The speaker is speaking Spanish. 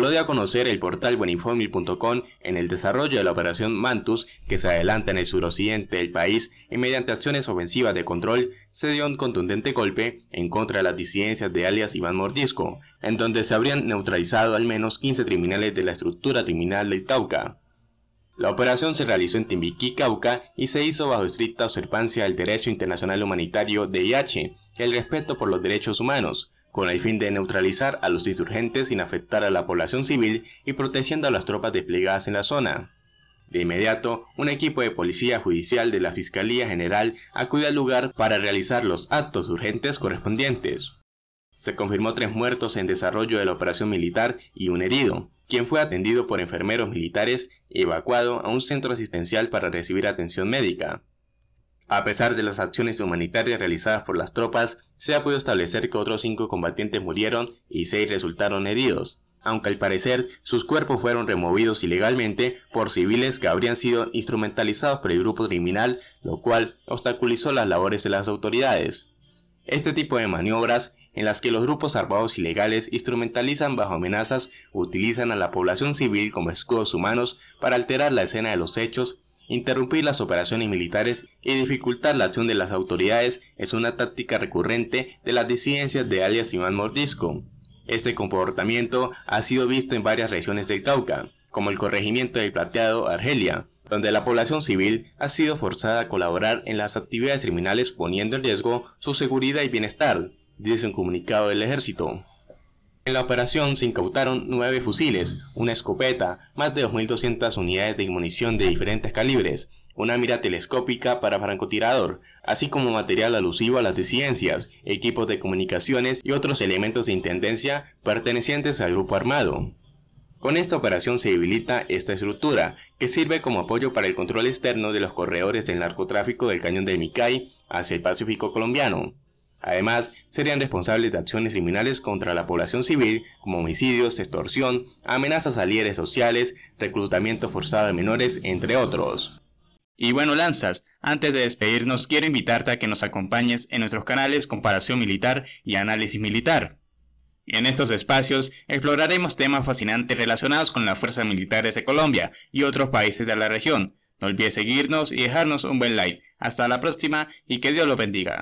lo dio a conocer el portal bueninformil.com en el desarrollo de la operación Mantus que se adelanta en el suroccidente del país y mediante acciones ofensivas de control se dio un contundente golpe en contra de las disidencias de alias Iván Mordisco, en donde se habrían neutralizado al menos 15 criminales de la estructura criminal del Cauca. La operación se realizó en Timbiquí, Cauca, y se hizo bajo estricta observancia del derecho internacional humanitario de IH, el respeto por los derechos humanos, con el fin de neutralizar a los insurgentes sin afectar a la población civil y protegiendo a las tropas desplegadas en la zona. De inmediato, un equipo de policía judicial de la Fiscalía General acudió al lugar para realizar los actos urgentes correspondientes. Se confirmó tres muertos en desarrollo de la operación militar y un herido, quien fue atendido por enfermeros militares y evacuado a un centro asistencial para recibir atención médica. A pesar de las acciones humanitarias realizadas por las tropas, se ha podido establecer que otros cinco combatientes murieron y seis resultaron heridos, aunque al parecer sus cuerpos fueron removidos ilegalmente por civiles que habrían sido instrumentalizados por el grupo criminal, lo cual obstaculizó las labores de las autoridades. Este tipo de maniobras, en las que los grupos armados ilegales instrumentalizan bajo amenazas, utilizan a la población civil como escudos humanos para alterar la escena de los hechos Interrumpir las operaciones militares y dificultar la acción de las autoridades es una táctica recurrente de las disidencias de alias Iván Mordisco. Este comportamiento ha sido visto en varias regiones del Cauca, como el corregimiento del Plateado Argelia, donde la población civil ha sido forzada a colaborar en las actividades criminales poniendo en riesgo su seguridad y bienestar, dice un comunicado del ejército. En la operación se incautaron nueve fusiles, una escopeta, más de 2.200 unidades de munición de diferentes calibres, una mira telescópica para francotirador, así como material alusivo a las ciencias, equipos de comunicaciones y otros elementos de intendencia pertenecientes al grupo armado. Con esta operación se debilita esta estructura, que sirve como apoyo para el control externo de los corredores del narcotráfico del cañón de Micay hacia el Pacífico colombiano. Además, serían responsables de acciones criminales contra la población civil, como homicidios, extorsión, amenazas a líderes sociales, reclutamiento forzado de menores, entre otros. Y bueno, Lanzas, antes de despedirnos, quiero invitarte a que nos acompañes en nuestros canales Comparación Militar y Análisis Militar. En estos espacios exploraremos temas fascinantes relacionados con las fuerzas militares de Colombia y otros países de la región. No olvides seguirnos y dejarnos un buen like. Hasta la próxima y que Dios los bendiga.